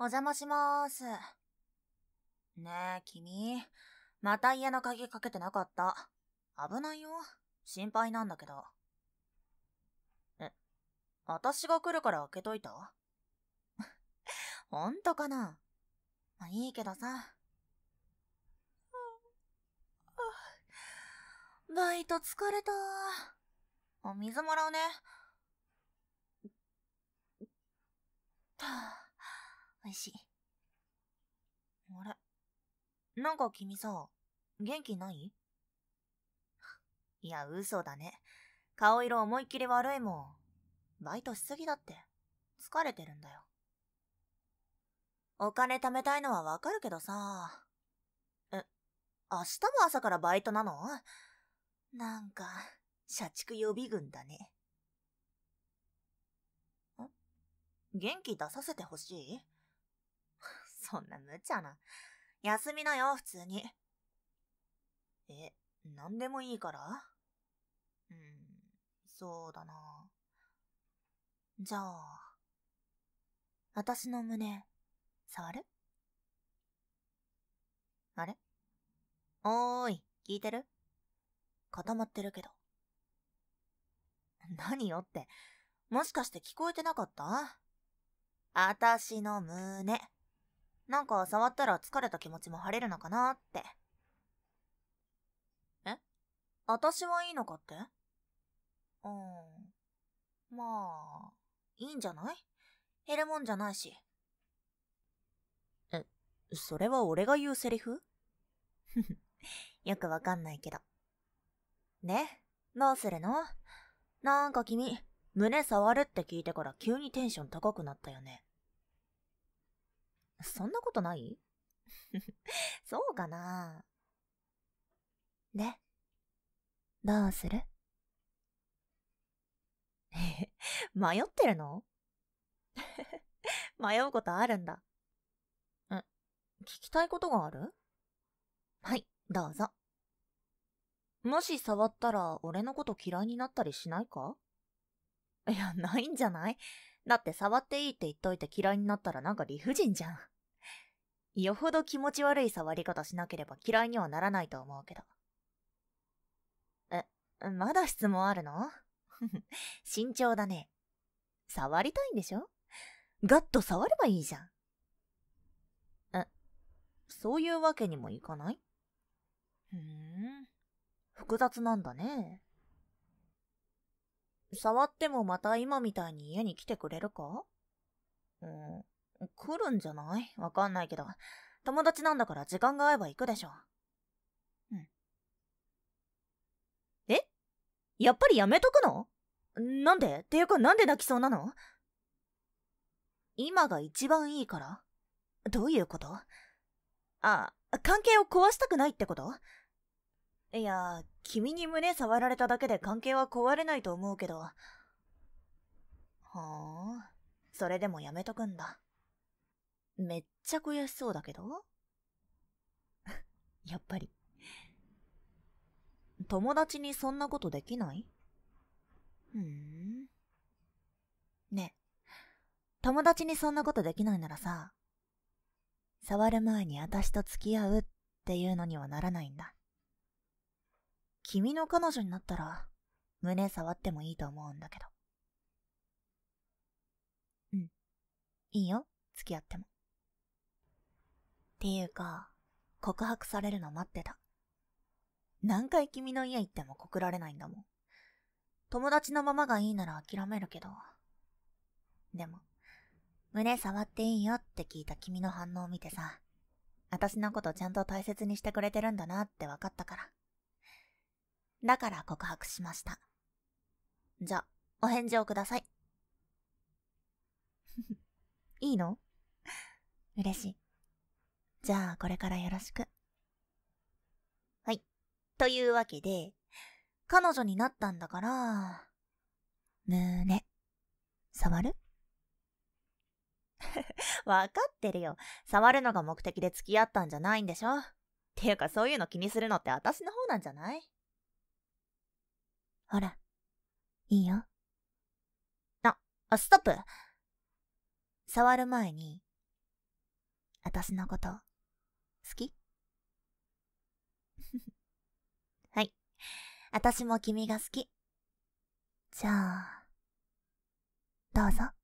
お邪魔しまーす。ねえ、君。また家の鍵かけてなかった。危ないよ。心配なんだけど。え、私が来るから開けといたほんとかなまあ、いいけどさ。バイト疲れた。お水もらうね。寒いあれなんか君さ、元気ないいや、嘘だね。顔色思いっきり悪いもん。バイトしすぎだって。疲れてるんだよ。お金貯めたいのはわかるけどさ。え、明日も朝からバイトなのなんか、社畜予備軍だね。ん元気出させてほしいそんな無茶な。休みなよ、普通に。え、何でもいいからうん、そうだな。じゃあ、私の胸、触るあれおーい、聞いてる固まってるけど。何よって、もしかして聞こえてなかったあたしの胸。なんか触ったら疲れた気持ちも晴れるのかなって。え私はいいのかってうん。まあ、いいんじゃない減るもんじゃないし。え、それは俺が言うセリフよくわかんないけど。ね、どうするのなんか君、胸触るって聞いてから急にテンション高くなったよね。そんなことない そうかなで、どうするえ、迷ってるの 迷うことあるんだ。ん、聞きたいことがあるはい、どうぞ。もし触ったら俺のこと嫌いになったりしないかいや、ないんじゃないだって触っていいって言っといて嫌いになったらなんか理不尽じゃん。よほど気持ち悪い触り方しなければ嫌いにはならないと思うけど。え、まだ質問あるの 慎重だね。触りたいんでしょガッと触ればいいじゃん。え、そういうわけにもいかないふーん。複雑なんだね。触ってもまた今みたいに家に来てくれるかうん、来るんじゃないわかんないけど、友達なんだから時間が合えば行くでしょ。うん。えやっぱりやめとくのなんでていうかなんで泣きそうなの今が一番いいからどういうことあ、関係を壊したくないってこといや、君に胸触られただけで関係は壊れないと思うけど。はーん。それでもやめとくんだ。めっちゃ悔しそうだけど やっぱり。友達にそんなことできないふーん。ねえ。友達にそんなことできないならさ、触る前に私と付き合うっていうのにはならないんだ。君の彼女になったら、胸触ってもいいと思うんだけど。うん。いいよ、付き合っても。っていうか、告白されるの待ってた。何回君の家行っても告られないんだもん。友達のままがいいなら諦めるけど。でも、胸触っていいよって聞いた君の反応を見てさ、私のことちゃんと大切にしてくれてるんだなって分かったから。だから告白しました。じゃ、お返事をください。いいの嬉しい。じゃあ、これからよろしく。はい。というわけで、彼女になったんだから、胸、触る わかってるよ。触るのが目的で付き合ったんじゃないんでしょていうかそういうの気にするのって私の方なんじゃないほら、いいよ。あ、あ、ストップ触る前に、私のこと、好き はい。私も君が好き。じゃあ、どうぞ。